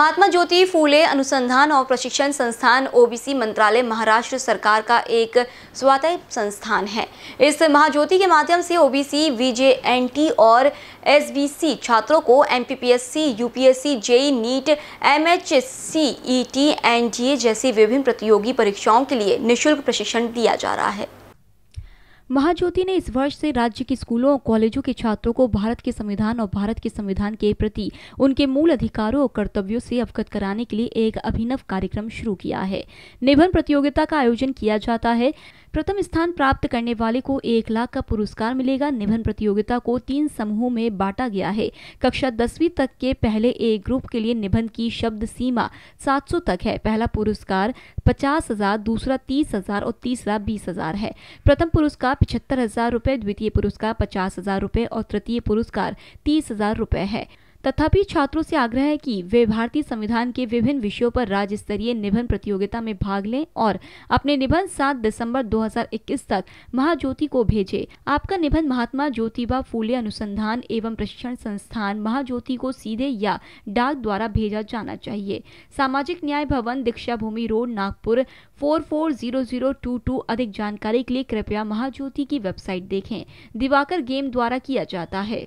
महात्मा ज्योति फूले अनुसंधान और प्रशिक्षण संस्थान ओबीसी मंत्रालय महाराष्ट्र सरकार का एक स्वात संस्थान है इस महाज्योति के माध्यम से ओबीसी वीजेएनटी और एसबीसी छात्रों को MPPSC, UPSC, JE NEET MHC, ET, NDA जैसी विभिन्न प्रतियोगी परीक्षाओं के लिए निःशुल्क प्रशिक्षण दिया जा रहा है महाज्योति ने इस वर्ष से राज्य के स्कूलों और कॉलेजों के छात्रों को भारत के संविधान और भारत के संविधान के प्रति उनके मूल अधिकारों और कर्तव्यों से अवगत कराने के लिए एक अभिनव कार्यक्रम शुरू किया है निबंध प्रतियोगिता का आयोजन किया जाता है प्रथम स्थान प्राप्त करने वाले को एक लाख का पुरस्कार मिलेगा निबंध प्रतियोगिता को तीन समूहों में बांटा गया है कक्षा दसवीं तक के पहले एक ग्रुप के लिए निबंध की शब्द सीमा 700 तक है पहला पुरस्कार पचास हजार दूसरा तीस हजार और तीसरा बीस हजार है प्रथम पुरस्कार पिछहत्तर हजार द्वितीय पुरस्कार पचास हजार और तृतीय पुरस्कार तीस हजार रुपए है तथापि छात्रों से आग्रह है कि वे भारतीय संविधान के विभिन्न विषयों पर राज्य स्तरीय निबंध प्रतियोगिता में भाग लें और अपने निबंध सात दिसंबर 2021 तक महाज्योति को भेजें। आपका निबंध महात्मा ज्योतिबा फूले अनुसंधान एवं प्रशिक्षण संस्थान महाज्योति को सीधे या डाक द्वारा भेजा जाना चाहिए सामाजिक न्याय भवन दीक्षा भूमि रोड नागपुर फोर अधिक जानकारी के लिए कृपया महाज्योति की वेबसाइट देखें दिवाकर गेम द्वारा किया जाता है